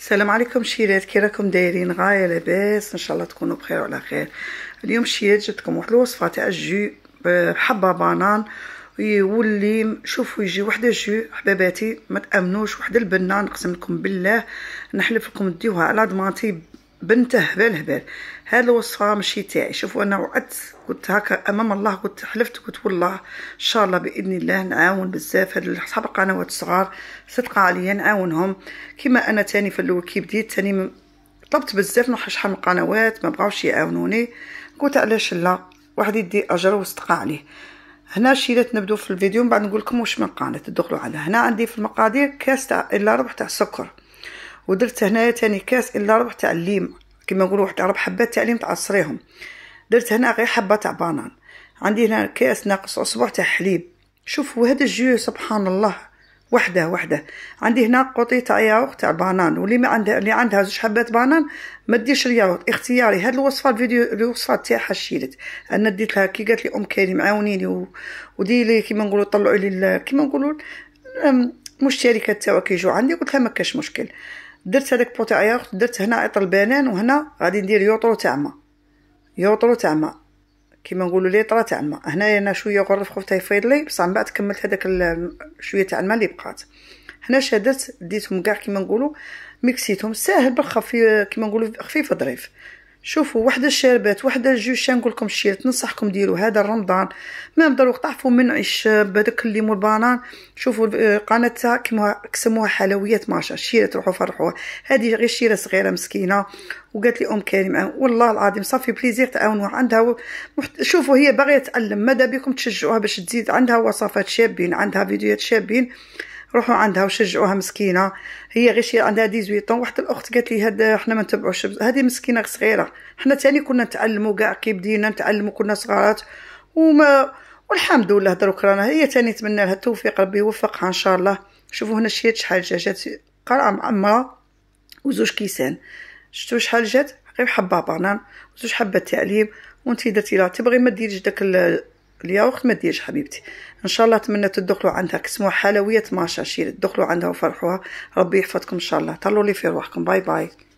السلام عليكم شيرات كي راكم دايرين غايه لاباس ان شاء الله تكونوا بخير وعلى خير اليوم شيرات جبتكم واحد الوصفه تاع الجو بحبه آه، بانان واللي شوفوا يجي وحده الجو حباباتي ما تامنوش وحده البنان نقسم لكم بالله نحلف لكم ديوها على ضمانتي بنته هبال هبال هذا الوصفه ماشي تاعي شوفوا انا وعدت قلت هكا امام الله قلت حلفت قلت والله ان شاء الله باذن الله نعاون بزاف هاد اصحاب القنوات الصغار صدق عليا نعاونهم كما انا تاني في الاول كي بديت تاني طلبت بزاف نروح شحال من قنوات ما بغاوش يعاونوني قلت علاش لا واحد يدي اجر وصدق عليه هنا شيلت نبدو في الفيديو من بعد نقول لكم واش من قناه تدخلوا على هنا عندي في المقادير كاس تاع الا ربع تاع سكر ودرت هنايا تاني كاس الا ربح تاع الليم كيما نقولوا واحد ربح حبات تعليم تعصريهم درت هنا غير حبه تاع بانان عندي هنا كاس ناقص اصبع تاع حليب شوفوا هذا الجو سبحان الله وحده وحده عندي هنا قطي تاع ياغورت تاع بانان واللي ما عندها اللي عندها زوج حبات بانان ما ديش الياغورت اختياري هذه الوصفه الفيديو الوصفه تاعها شيلت انا ديت لها كي قالت لي ام كريم عاونيني و... لي كيما نقولوا طلعوا لي كيما نقولوا المشتركات تاعك يجوا عندي قلت لها ما كاش مشكل درت هذاك بوتي اياغت درت هنا عطر البنان وهنا غادي ندير يوطرو تاع ما يوطرو تاع ما كيما نقولوا ليطرا تاع ما هنايا انا شويه غرف خفته يفيض لي بصح من بعد كملت هذاك شويه تاع الماء اللي بقات هنا شدت ديتهم كاع كيما نقولوا ميكسيتهم ساهل بالخفيف كيما نقولوا خفيف ظريف شوفوا وحده الشربات وحده الجوش نقول لكم ننصحكم ديروا هذا رمضان ما دروك طعفوا من عيش بهذاك الليمون والبانان شوفوا آه، قناتها كيما كسموها حلويات ماشا الشيره تروحوا فرحوها هذه غير شيره صغيره مسكينه وقالت لي ام كريم والله العظيم صافي بليزير تعاونوا عندها محت... شوفوا هي باغيه تعلم ماذا بكم تشجعوها باش تزيد عندها وصفات شابين عندها فيديوهات شابين روحوا عندها وشجعوها مسكينه هي غير شي عندها 18 واحد الاخت قالت لي هاد حنا ما نتبعوش هذه مسكينه صغيره حنا تاني كنا نتعلموا كاع كي بدينا نتعلموا كنا صغارات وما والحمد لله دروك رانا هي تاني نتمنى لها التوفيق ربي يوفقها ان شاء الله شوفوا هنا شيت شحال جات قرعه معمره وزوج كيسان شفتوا شحال جات غير حبه بانان وزوج حبات تعليم وانت درتي لا تبغي ما ديريش داك اليوخ ما ديرش حبيبتي ان شاء الله تمنى تدخلوا عندها كسموها حلويات ماشاشير تدخلوا عندها وفرحوها ربي يحفظكم ان شاء الله طلوا لي في روحكم باي باي